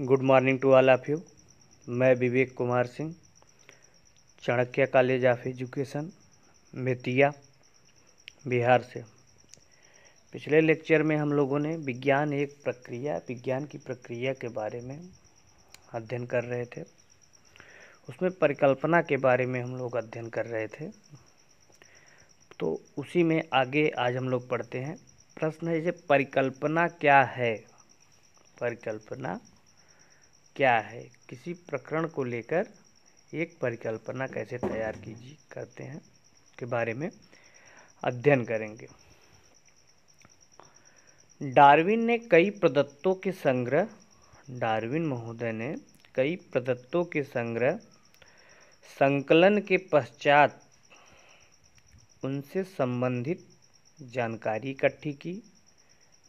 good morning to all of you मैं Vivek Kumar Singh Chanakya college of education Metiya Bihar से पिछले लेक्चर में हम लोगों ने विज्ञान एक प्रक्रिया विज्ञान की प्रक्रिया के बारे में अध्ययन कर रहे थे उसमें परिकल्पना के बारे में हम लोग अध्ययन कर रहे थे तो उसी में आगे आज हम लोग पढ़ते हैं प्रश्न है जैसे परिकल्पना क्या है परिकल्पना क्या है किसी प्रकरण को लेकर एक परिकल्पना कैसे तैयार कीजिए करते हैं के बारे में अध्ययन करेंगे डार्विन ने कई प्रदत्तों के संग्रह डार्विन महोदय ने कई प्रदत्तों के संग्रह संकलन के पश्चात उनसे संबंधित जानकारी इकट्ठी की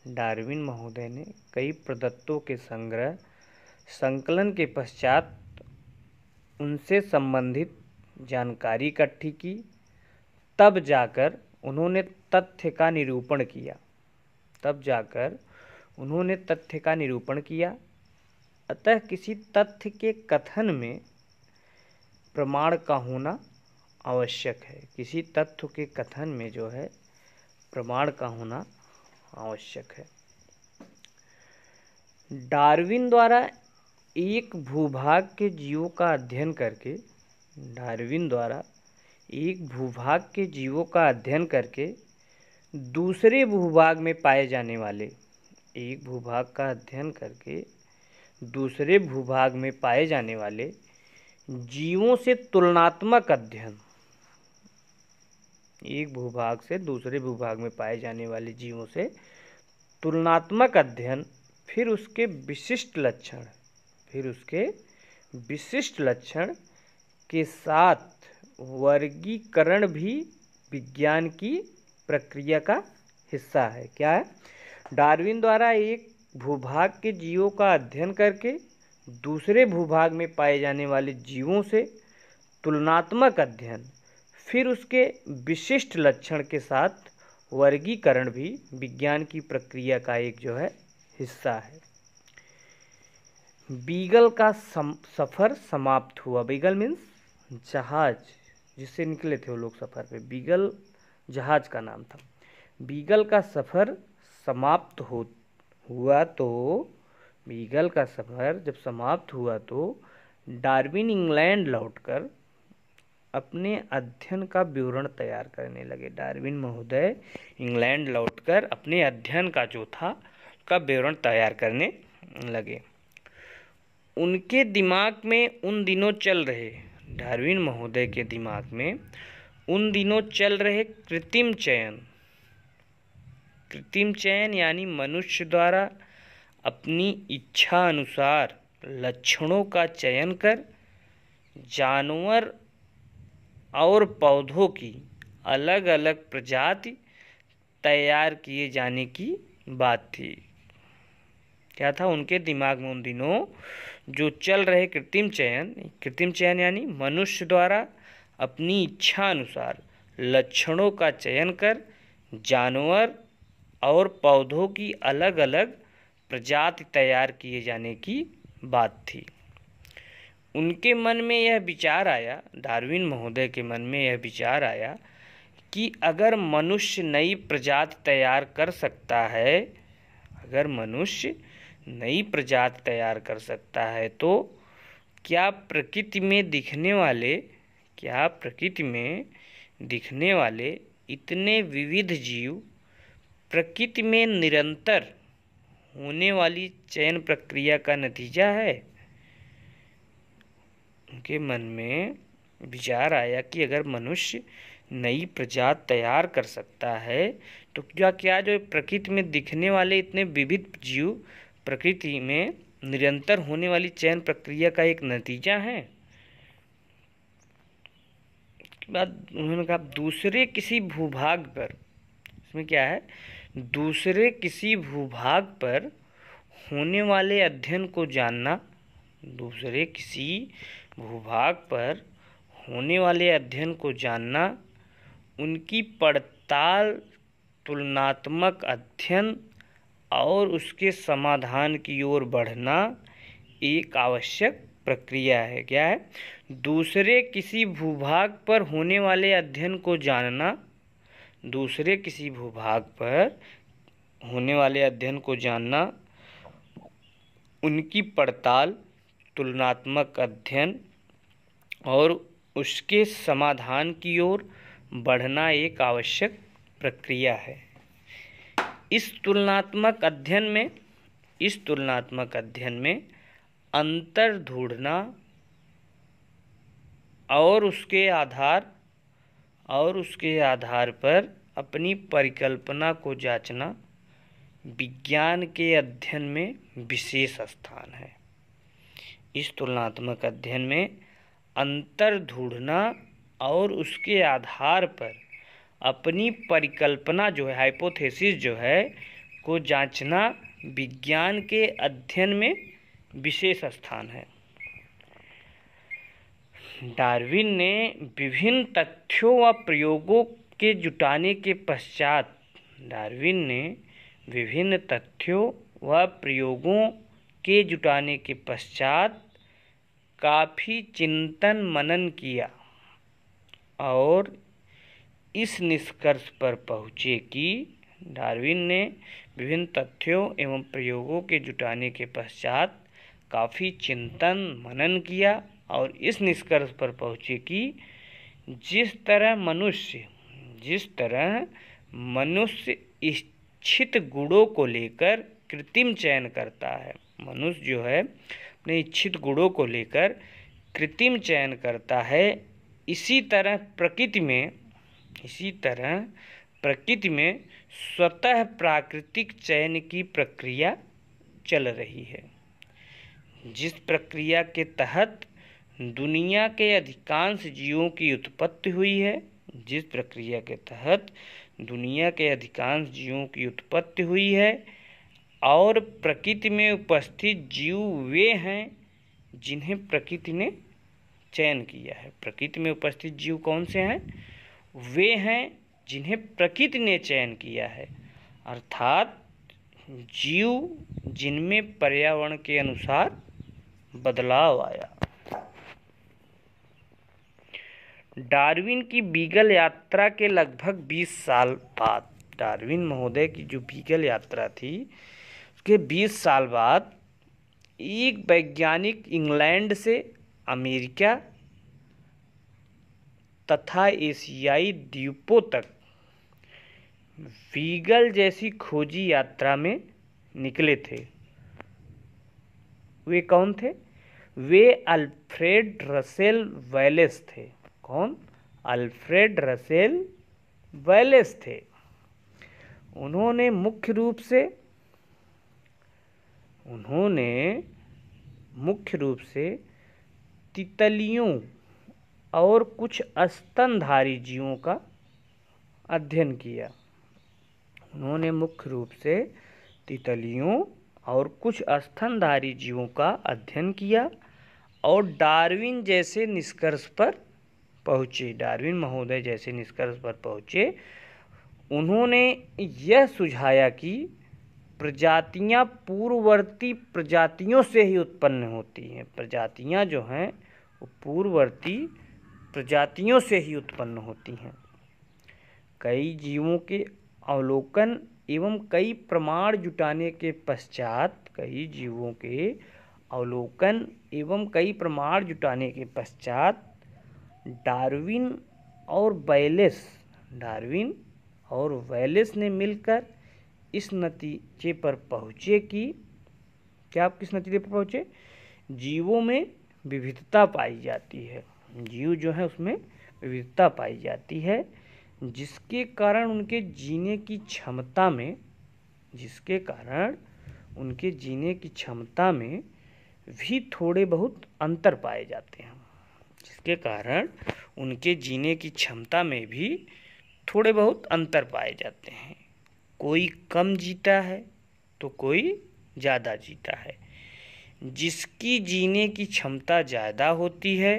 डार्विन महोदय ने कई प्रदत्तों के संग्रह संकलन के पश्चात उनसे संबंधित जानकारी इकट्ठी की तब जाकर उन्होंने तथ्य का निरूपण किया तब जाकर उन्होंने तथ्य का निरूपण किया अतः किसी तथ्य के कथन में प्रमाण का होना आवश्यक है किसी तथ्य के कथन में जो है प्रमाण का होना आवश्यक है डार्विन द्वारा एक भूभाग के जीवों का अध्ययन करके डार्विन द्वारा एक भूभाग के जीवों का अध्ययन करके दूसरे भूभाग में पाए जाने वाले एक भूभाग का अध्ययन करके दूसरे भूभाग में पाए जाने वाले जीवों से तुलनात्मक अध्ययन एक भूभाग से दूसरे भूभाग में पाए जाने वाले जीवों से तुलनात्मक अध्ययन फिर उसके विशिष्ट लक्षण फिर उसके विशिष्ट लक्षण के साथ वर्गीकरण भी विज्ञान की प्रक्रिया का हिस्सा है क्या है डार्विन द्वारा एक भूभाग के जीवों का अध्ययन करके दूसरे भूभाग में पाए जाने वाले जीवों से तुलनात्मक अध्ययन फिर उसके विशिष्ट लक्षण के साथ वर्गीकरण भी विज्ञान की प्रक्रिया का एक जो है हिस्सा है बीगल का सम, सफ़र समाप्त हुआ बीगल मीन्स जहाज जिससे निकले थे वो लोग सफ़र पे बीगल जहाज का नाम था बीगल का सफ़र समाप्त हो हुआ तो बीगल का सफ़र जब समाप्त हुआ तो डार्विन इंग्लैंड लौटकर अपने अध्ययन का विवरण तैयार करने लगे डार्विन महोदय इंग्लैंड लौटकर अपने अध्ययन का जो था का विवरण तैयार करने लगे उनके दिमाग में उन दिनों चल रहे डार्विन महोदय के दिमाग में उन दिनों चल रहे कृत्रिम चयन कृत्रिम चयन यानी मनुष्य द्वारा अपनी इच्छा अनुसार लक्षणों का चयन कर जानवर और पौधों की अलग अलग प्रजाति तैयार किए जाने की बात थी क्या था उनके दिमाग में उन दिनों जो चल रहे कृत्रिम चयन कृत्रिम चयन यानी मनुष्य द्वारा अपनी इच्छा अनुसार लक्षणों का चयन कर जानवर और पौधों की अलग अलग प्रजाति तैयार किए जाने की बात थी उनके मन में यह विचार आया डार्विन महोदय के मन में यह विचार आया कि अगर मनुष्य नई प्रजाति तैयार कर सकता है अगर मनुष्य नई प्रजाति तैयार कर सकता है तो क्या प्रकृति में दिखने वाले क्या प्रकृति में दिखने वाले इतने विविध जीव प्रकृति में निरंतर होने वाली चयन प्रक्रिया का नतीजा है उनके मन में विचार आया कि अगर मनुष्य नई प्रजात तैयार कर सकता है तो क्या क्या जो प्रकृति में दिखने वाले इतने विविध जीव प्रकृति में निरंतर होने वाली चयन प्रक्रिया का एक नतीजा है बाद उन्होंने कहा दूसरे किसी भूभाग पर इसमें क्या है दूसरे किसी भूभाग पर होने वाले अध्ययन को जानना दूसरे किसी भूभाग पर होने वाले अध्ययन को जानना उनकी पड़ताल तुलनात्मक अध्ययन और उसके समाधान की ओर बढ़ना एक आवश्यक प्रक्रिया है क्या है दूसरे किसी भूभाग पर होने वाले अध्ययन को जानना दूसरे किसी भूभाग पर होने वाले अध्ययन को जानना उनकी पड़ताल तुलनात्मक अध्ययन और उसके समाधान की ओर बढ़ना एक आवश्यक प्रक्रिया है इस तुलनात्मक अध्ययन में इस तुलनात्मक अध्ययन में अंतर ढूंढना और उसके आधार और उसके आधार पर अपनी परिकल्पना को जांचना विज्ञान के अध्ययन में विशेष स्थान है इस तुलनात्मक अध्ययन में अंतर ढूंढना और उसके आधार पर अपनी परिकल्पना जो है हाइपोथेसिस जो है को जांचना विज्ञान के अध्ययन में विशेष स्थान है डार्विन ने विभिन्न तथ्यों व प्रयोगों के जुटाने के पश्चात डार्विन ने विभिन्न तथ्यों व प्रयोगों के जुटाने के पश्चात काफ़ी चिंतन मनन किया और इस निष्कर्ष पर पहुँचे कि डार्विन ने विभिन्न तथ्यों एवं प्रयोगों के जुटाने के पश्चात काफ़ी चिंतन मनन किया और इस निष्कर्ष पर पहुँचे कि जिस तरह मनुष्य जिस तरह मनुष्य इच्छित गुणों को लेकर कृत्रिम चयन करता है मनुष्य जो है अपने इच्छित गुणों को लेकर कृत्रिम चयन करता है इसी तरह प्रकृति में इसी तरह प्रकृति में स्वतः प्राकृतिक चयन की प्रक्रिया चल रही है जिस प्रक्रिया के तहत दुनिया के अधिकांश जीवों की उत्पत्ति हुई है जिस प्रक्रिया के तहत दुनिया के अधिकांश जीवों की उत्पत्ति हुई है और प्रकृति में उपस्थित जीव वे हैं जिन्हें प्रकृति ने चयन किया है प्रकृति में उपस्थित जीव कौन से हैं वे हैं जिन्हें प्रकृति ने चयन किया है अर्थात जीव जिनमें पर्यावरण के अनुसार बदलाव आया डार्विन की बीगल यात्रा के लगभग 20 साल बाद डार्विन महोदय की जो बीगल यात्रा थी उसके 20 साल बाद एक वैज्ञानिक इंग्लैंड से अमेरिका तथा एशियाई द्वीपों तक वीगल जैसी खोजी यात्रा में निकले थे वे कौन थे वे अल्फ्रेड रसेल वैलेस थे कौन अल्फ्रेड रसेल वैलेस थे उन्होंने मुख्य रूप से उन्होंने मुख्य रूप से तितलियों और कुछ स्तनधारी जीवों का अध्ययन किया उन्होंने मुख्य रूप से तितलियों और कुछ स्तनधारी जीवों का अध्ययन किया और डार्विन जैसे निष्कर्ष पर पहुँचे डार्विन महोदय जैसे निष्कर्ष पर पहुँचे उन्होंने यह सुझाया कि प्रजातियाँ पूर्ववर्ती प्रजातियों से ही उत्पन्न होती हैं प्रजातियाँ जो हैं वो पूर्ववर्ती प्रजातियों से ही उत्पन्न होती हैं कई जीवों के अवलोकन एवं कई प्रमाण जुटाने के पश्चात कई जीवों के अवलोकन एवं कई प्रमाण जुटाने के पश्चात डार्विन और बैलेस डार्विन और वैलिस ने मिलकर इस नतीजे पर पहुँचे कि क्या आप किस नतीजे पर पहुँचे जीवों में विविधता पाई जाती है जीव जो है उसमें विविधता पाई जाती है जिसके कारण उनके जीने की क्षमता में जिसके कारण उनके जीने की क्षमता में भी थोड़े बहुत अंतर पाए जाते हैं जिसके कारण उनके जीने की क्षमता में भी थोड़े बहुत अंतर पाए जाते हैं कोई कम जीता है तो कोई ज़्यादा जीता है जिसकी जीने की क्षमता ज़्यादा होती है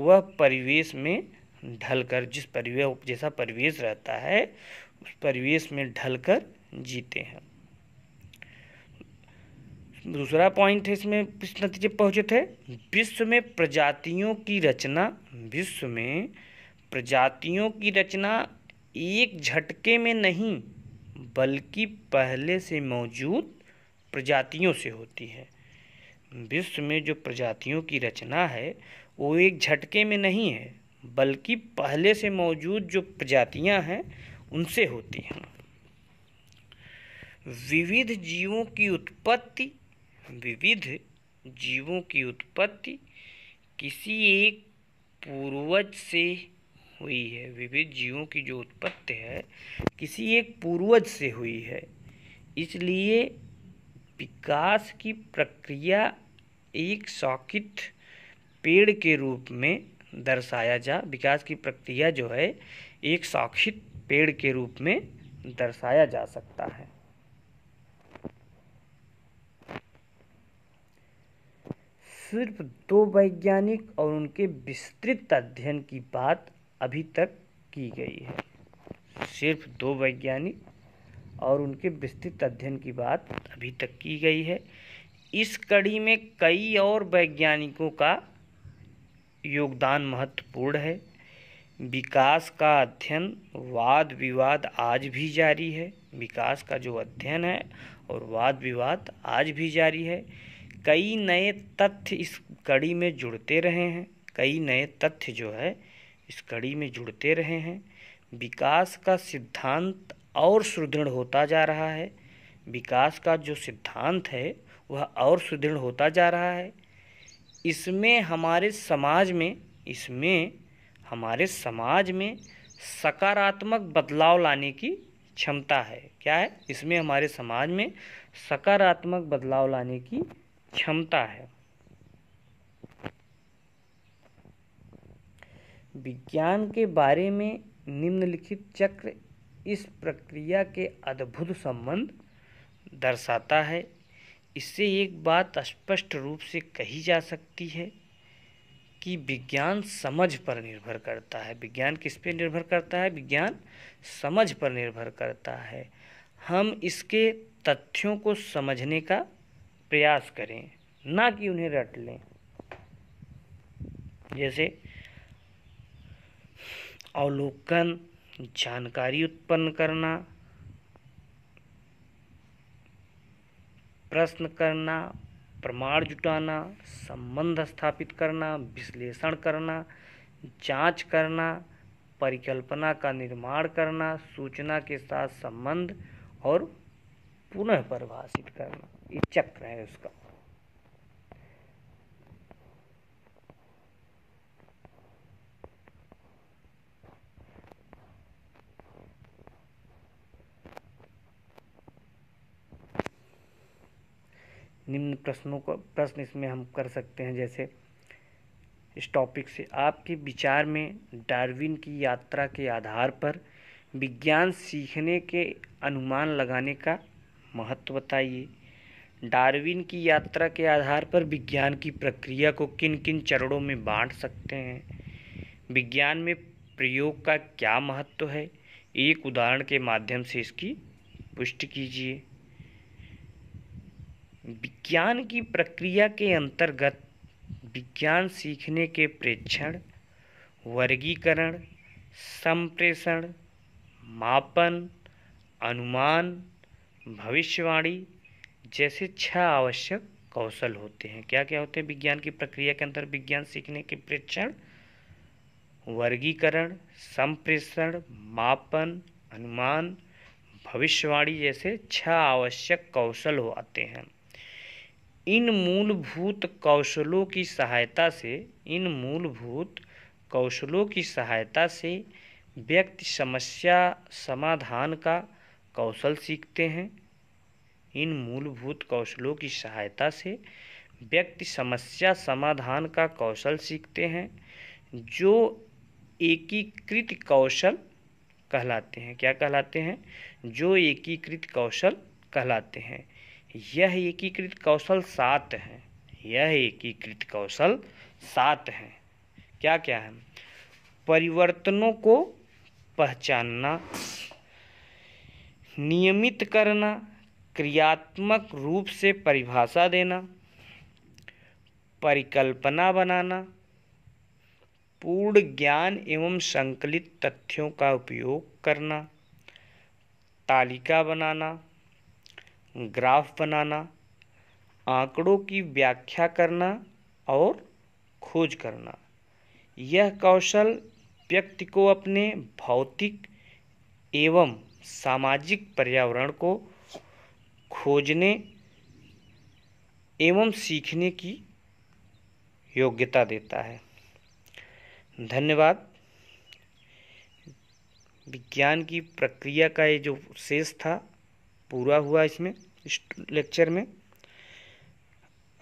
वह परिवेश में ढलकर जिस परिवेश जैसा परिवेश रहता है उस परिवेश में ढलकर जीते हैं दूसरा पॉइंट है इसमें किस नतीजे पहुंचे थे विश्व में प्रजातियों की रचना विश्व में प्रजातियों की रचना एक झटके में नहीं बल्कि पहले से मौजूद प्रजातियों से होती है विश्व में जो प्रजातियों की रचना है वो एक झटके में नहीं है बल्कि पहले से मौजूद जो प्रजातियां हैं उनसे होती हैं विविध जीवों की उत्पत्ति विविध जीवों की उत्पत्ति किसी एक पूर्वज से हुई है विविध जीवों की जो उत्पत्ति है किसी एक पूर्वज से हुई है इसलिए विकास की प्रक्रिया एक सॉकिट पेड़ के रूप में दर्शाया जा विकास की प्रक्रिया जो है एक साक्षित पेड़ के रूप में दर्शाया जा सकता है सिर्फ दो वैज्ञानिक और उनके विस्तृत अध्ययन की बात अभी तक की गई है सिर्फ दो वैज्ञानिक और उनके विस्तृत अध्ययन की बात अभी तक की गई है इस कड़ी में कई और वैज्ञानिकों का योगदान महत्वपूर्ण है विकास का अध्ययन वाद विवाद आज भी जारी है विकास का जो अध्ययन है और वाद विवाद आज भी जारी है कई नए तथ्य इस कड़ी में जुड़ते रहे हैं कई नए तथ्य जो है इस कड़ी में जुड़ते रहे हैं विकास का सिद्धांत और सुदृढ़ होता जा रहा है विकास का जो सिद्धांत है वह और सुदृढ़ होता जा रहा है इसमें हमारे समाज में इसमें हमारे समाज में सकारात्मक बदलाव लाने की क्षमता है क्या है इसमें हमारे समाज में सकारात्मक बदलाव लाने की क्षमता है विज्ञान के बारे में निम्नलिखित चक्र इस प्रक्रिया के अद्भुत संबंध दर्शाता है इससे एक बात स्पष्ट रूप से कही जा सकती है कि विज्ञान समझ पर निर्भर करता है विज्ञान किस पर निर्भर करता है विज्ञान समझ पर निर्भर करता है हम इसके तथ्यों को समझने का प्रयास करें ना कि उन्हें रट लें जैसे अवलोकन जानकारी उत्पन्न करना प्रश्न करना प्रमाण जुटाना संबंध स्थापित करना विश्लेषण करना जांच करना परिकल्पना का निर्माण करना सूचना के साथ संबंध और पुनः परिभाषित करना ये चक्र है उसका निम्न प्रश्नों का प्रश्न इसमें हम कर सकते हैं जैसे इस टॉपिक से आपके विचार में डार्विन की यात्रा के आधार पर विज्ञान सीखने के अनुमान लगाने का महत्व बताइए डार्विन की यात्रा के आधार पर विज्ञान की प्रक्रिया को किन किन चरणों में बांट सकते हैं विज्ञान में प्रयोग का क्या महत्व है एक उदाहरण के माध्यम से इसकी पुष्टि कीजिए विज्ञान की प्रक्रिया के अंतर्गत विज्ञान सीखने के प्रेक्षण वर्गीकरण संप्रेषण मापन अनुमान भविष्यवाणी जैसे छह आवश्यक कौशल होते हैं क्या क्या होते हैं विज्ञान की प्रक्रिया के अंदर विज्ञान सीखने के प्रेक्षण वर्गीकरण संप्रेषण मापन अनुमान भविष्यवाणी जैसे छह आवश्यक कौशल हो आते हैं इन मूलभूत कौशलों की सहायता से इन मूलभूत कौशलों की सहायता से व्यक्ति समस्या समाधान का कौशल सीखते हैं इन मूलभूत कौशलों की सहायता से व्यक्ति समस्या समाधान का कौशल सीखते हैं जो एकीकृत कौशल कहलाते हैं क्या कहलाते हैं जो एकीकृत कौशल कहलाते हैं यह एकीकृत कौशल सात हैं यह एकीकृत कौशल सात हैं क्या क्या है परिवर्तनों को पहचानना नियमित करना क्रियात्मक रूप से परिभाषा देना परिकल्पना बनाना पूर्ण ज्ञान एवं संकलित तथ्यों का उपयोग करना तालिका बनाना ग्राफ बनाना आंकड़ों की व्याख्या करना और खोज करना यह कौशल व्यक्ति को अपने भौतिक एवं सामाजिक पर्यावरण को खोजने एवं सीखने की योग्यता देता है धन्यवाद विज्ञान की प्रक्रिया का ये जो शेष था पूरा हुआ इसमें इस लेक्चर में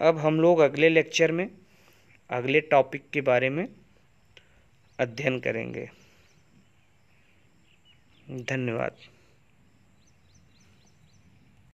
अब हम लोग अगले लेक्चर में अगले टॉपिक के बारे में अध्ययन करेंगे धन्यवाद